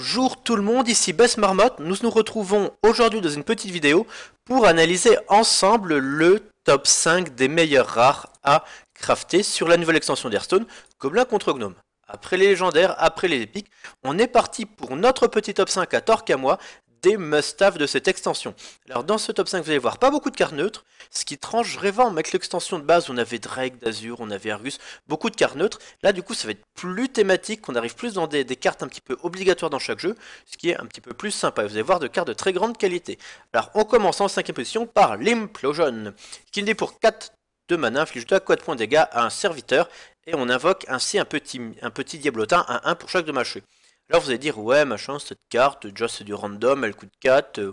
Bonjour tout le monde, ici Buzz Marmotte. Nous nous retrouvons aujourd'hui dans une petite vidéo pour analyser ensemble le top 5 des meilleurs rares à crafter sur la nouvelle extension d'Airstone, Gobelin contre Gnome. Après les légendaires, après les épiques, on est parti pour notre petit top 5 à Torque à moi des must de cette extension. Alors dans ce top 5, vous allez voir pas beaucoup de cartes neutres, ce qui tranche vraiment avec l'extension de base, on avait Drake, d'Azur, on avait Argus, beaucoup de cartes neutres. Là du coup ça va être plus thématique, qu'on arrive plus dans des, cartes un petit peu obligatoires dans chaque jeu, ce qui est un petit peu plus sympa. Vous allez voir de cartes de très grande qualité. Alors on commence en cinquième position par l'Implosion, qui est pour 4 de mana, inflige 2 à 4 points de dégâts à un serviteur, et on invoque ainsi un petit, un petit diablotin à 1 pour chaque dommage Là, vous allez dire, ouais, machin, cette carte, déjà c'est du random, elle coûte 4, euh,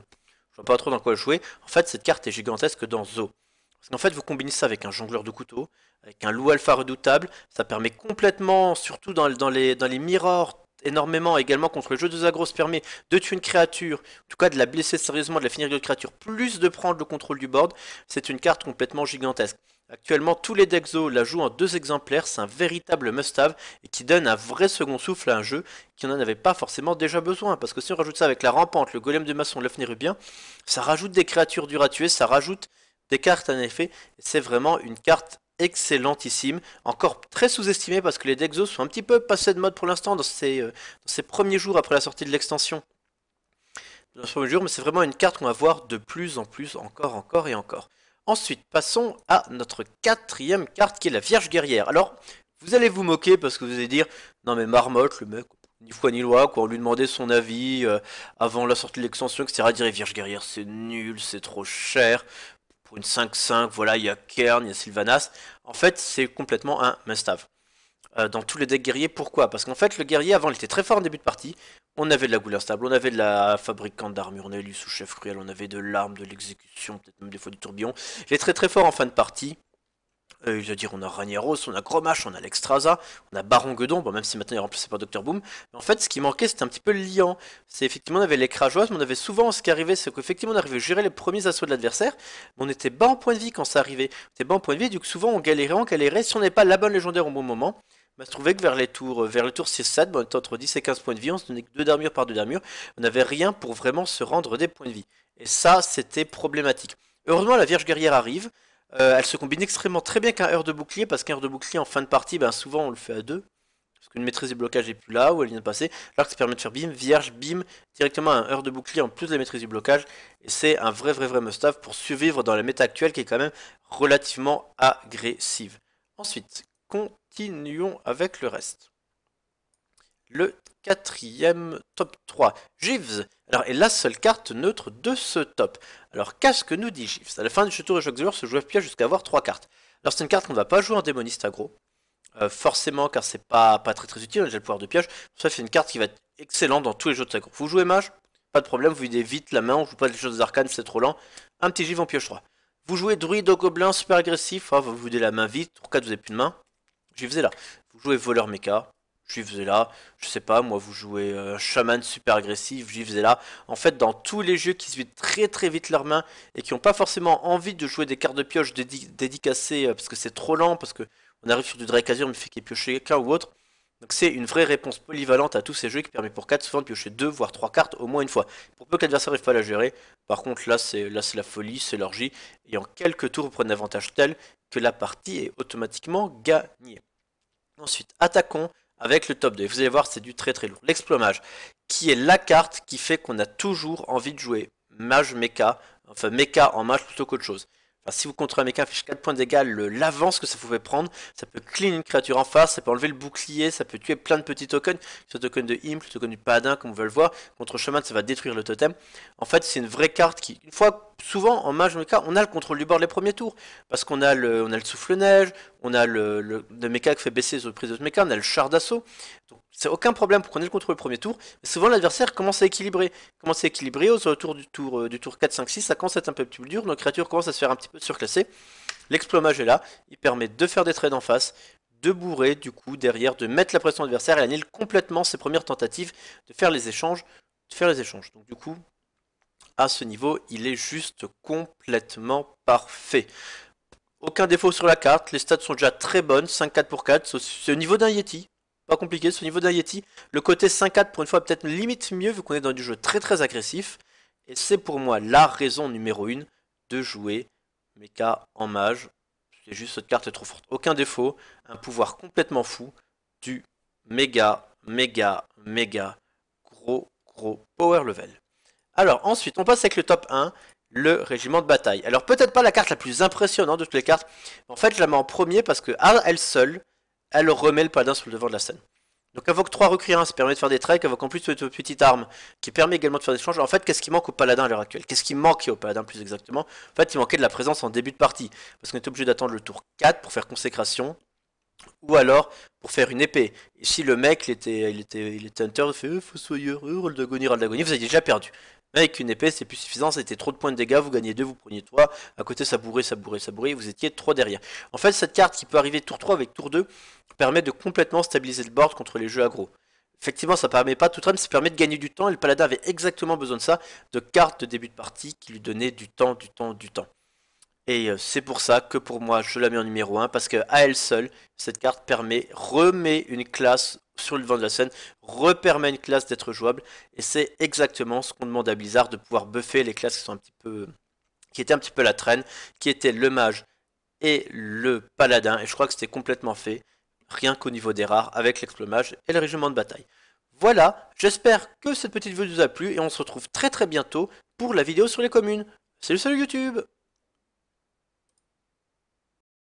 je vois pas trop dans quoi jouer. En fait, cette carte est gigantesque dans Zo. Parce qu'en fait, vous combinez ça avec un jongleur de couteau, avec un loup alpha redoutable, ça permet complètement, surtout dans, les, dans les mirrors, énormément également contre le jeu de Zagros permet de tuer une créature, en tout cas de la blesser sérieusement, de la finir de créature, plus de prendre le contrôle du board, c'est une carte complètement gigantesque. Actuellement, tous les Dexo la jouent en deux exemplaires, c'est un véritable must-have et qui donne un vrai second souffle à un jeu qui n'en avait pas forcément déjà besoin. Parce que si on rajoute ça avec la rampante, le golem de maçon, le nérubien, ça rajoute des créatures dures à tuer, ça rajoute des cartes en effet. C'est vraiment une carte excellentissime, encore très sous-estimée parce que les Dexos sont un petit peu passés de mode pour l'instant euh, dans, ces premiers jours après la sortie de l'extension. Dans ce premier jour, mais c'est vraiment une carte qu'on va voir de plus en plus, encore, encore et encore. Ensuite, passons à notre quatrième carte qui est la Vierge guerrière. Alors, vous allez vous moquer parce que vous allez dire non mais marmotte le mec ni foi ni loi quoi on lui demandait son avis euh, avant la sortie de l'extension etc il dirait Vierge guerrière c'est nul c'est trop cher pour une 5-5 voilà il y a Kern il y a Sylvanas en fait c'est complètement un must-have euh, dans tous les decks guerriers pourquoi parce qu'en fait le guerrier avant il était très fort en début de partie on avait de la gouleur stable, on avait de la fabricante d'armure, on avait du sous-chef cruel, on avait de l'arme, de l'exécution, peut-être même des fois du tourbillon. Il est très très fort en fin de partie. Euh, il je dire, on a Ragnaros, on a Gromash, on a l'Extraza, on a Baron Guedon, bon, même si maintenant il est remplacé par Dr. Boom. Mais en fait, ce qui manquait, c'était un petit peu le liant. C'est effectivement, on avait les mais on avait souvent ce qui arrivait, c'est qu'effectivement, on arrivait à gérer les premiers assauts de l'adversaire, mais on était bas en point de vie quand ça arrivait. On était bas en point de vie, du coup, souvent, on galérait, on galérait. Si on n'est pas la bonne légendaire au bon moment, se trouvait que vers les tours, euh, vers les tours c'est 7 on était entre 10 et 15 points de vie, on se donnait que deux d'armure par deux d'armure, on n'avait rien pour vraiment se rendre des points de vie. Et ça, c'était problématique. Heureusement, la Vierge Guerrière arrive, euh, elle se combine extrêmement très bien qu'un heure de bouclier, parce qu'un heure de bouclier en fin de partie, ben, souvent on le fait à deux, parce qu'une maîtrise du blocage n'est plus là, ou elle vient de passer, alors que ça permet de faire bim, Vierge, bim, directement un heure de bouclier en plus de la maîtrise du blocage, et c'est un vrai vrai vrai must-have pour survivre dans la méta actuelle qui est quand même relativement agressive. Ensuite, qu'on continuons avec le reste. Le quatrième top 3, Jeeves alors, est la seule carte neutre de ce top. Alors, qu'est-ce que nous dit Jeeves À la fin du tour, de chaque joueur se joue piège jusqu'à avoir 3 cartes. Alors, c'est une carte qu'on ne va pas jouer en démoniste agro, euh, forcément, car c'est pas, pas très très utile, on a déjà le pouvoir de piège. Ça, c'est une carte qui va être excellente dans tous les jeux de groupe. Vous jouez mage, pas de problème, vous videz vite la main, on joue pas des choses d'arcane, c'est trop lent. Un petit Jeeves en pioche 3. Vous jouez druide au gobelin, super agressif, Vous oh, vous videz la main vite, en cas vous n'avez plus de main j'y faisais là. Vous jouez voleur mecha, j'y faisais là. Je sais pas, moi, vous jouez euh, chaman super agressif, j'y faisais là. En fait, dans tous les jeux qui se vident très très vite leurs mains et qui n'ont pas forcément envie de jouer des cartes de pioche dédicacées euh, parce que c'est trop lent, parce que on arrive sur du Drake Azure, me fait qu'il pioche quelqu'un ou autre, donc c'est une vraie réponse polyvalente à tous ces jeux qui permet pour 4 souvent de piocher 2 voire 3 cartes au moins une fois. Pour peu que l'adversaire n'arrive pas à la gérer, par contre là c'est là c'est la folie, c'est l'orgie, et en quelques tours vous prenez un avantage tel que la partie est automatiquement gagnée. Ensuite, attaquons avec le top 2. Vous allez voir, c'est du très très lourd. L'explomage, qui est la carte qui fait qu'on a toujours envie de jouer mage mecha, enfin mecha en mage plutôt qu'autre chose si vous contre un méca, fiche 4 points de l'avance que ça pouvait prendre, ça peut clean une créature en face, ça peut enlever le bouclier, ça peut tuer plein de petits tokens, ce token de Imp, le token du padin, comme vous le voir, contre chemin, ça va détruire le totem. En fait, c'est une vraie carte qui, une fois, souvent, en mage cas, on a le contrôle du bord les premiers tours, parce qu'on a le, on a le souffle-neige, on a le, le, qui fait baisser les autres prises de mecha, on a le char d'assaut. C'est aucun problème pour qu'on le contrôle au premier tour. souvent, l'adversaire commence à équilibrer. Commence à équilibrer autour du tour, euh, du tour 4, 5, 6. Ça commence à être un peu plus dur. Nos créatures commencent à se faire un petit peu surclasser. l'explomage est là. Il permet de faire des trades en face, de bourrer du coup derrière, de mettre la pression à l'adversaire. et annule complètement ses premières tentatives de faire les échanges. De faire les échanges. Donc du coup, à ce niveau, il est juste complètement parfait. Aucun défaut sur la carte, les stats sont déjà très bonnes, 5-4 pour 4, c'est au niveau d'un Yeti, pas compliqué. Ce niveau de le côté 5-4 pour une fois peut-être limite mieux vu qu'on est dans du jeu très très agressif. Et c'est pour moi la raison numéro 1 de jouer Mecha en mage. C'est juste cette carte est trop forte. Aucun défaut, un pouvoir complètement fou du méga, méga, méga gros gros power level. Alors ensuite, on passe avec le top 1 le régiment de bataille. Alors peut-être pas la carte la plus impressionnante de toutes les cartes. En fait, je la mets en premier parce que à elle seule, elle remet le paladin sur le devant de la scène. Donc invoque 3 recrues 1, hein, ça permet de faire des traits, invoque en plus de petite arme qui permet également de faire des changes. En fait, qu'est-ce qui manque au paladin à l'heure actuelle Qu'est-ce qui manquait au paladin plus exactement En fait, il manquait de la présence en début de partie, parce qu'on était obligé d'attendre le tour 4 pour faire consécration, ou alors pour faire une épée. Et si le mec, il était, il était, il était hunter, il fait euh, Fossoyeur, euh, vous avez déjà perdu avec une épée, c'est plus suffisant, c'était trop de points de dégâts, vous gagnez 2, vous preniez 3. À côté, ça bourrait, ça bourrait, ça bourrait, vous étiez 3 derrière. En fait, cette carte qui peut arriver tour 3 avec tour 2 permet de complètement stabiliser le board contre les jeux aggro. Effectivement, ça permet pas tout temps, ça permet de gagner du temps, et le paladin avait exactement besoin de ça, de cartes de début de partie qui lui donnaient du temps, du temps, du temps. Et euh, c'est pour ça que pour moi, je la mets en numéro 1, parce qu'à elle seule, cette carte permet, remet une classe sur le devant de la scène, repermet une classe d'être jouable, et c'est exactement ce qu'on demande à Blizzard de pouvoir buffer les classes qui sont un petit peu qui étaient un petit peu la traîne, qui étaient le mage et le paladin, et je crois que c'était complètement fait, rien qu'au niveau des rares, avec l'explomage et le régiment de bataille. Voilà, j'espère que cette petite vidéo vous a plu, et on se retrouve très très bientôt pour la vidéo sur les communes. Salut salut YouTube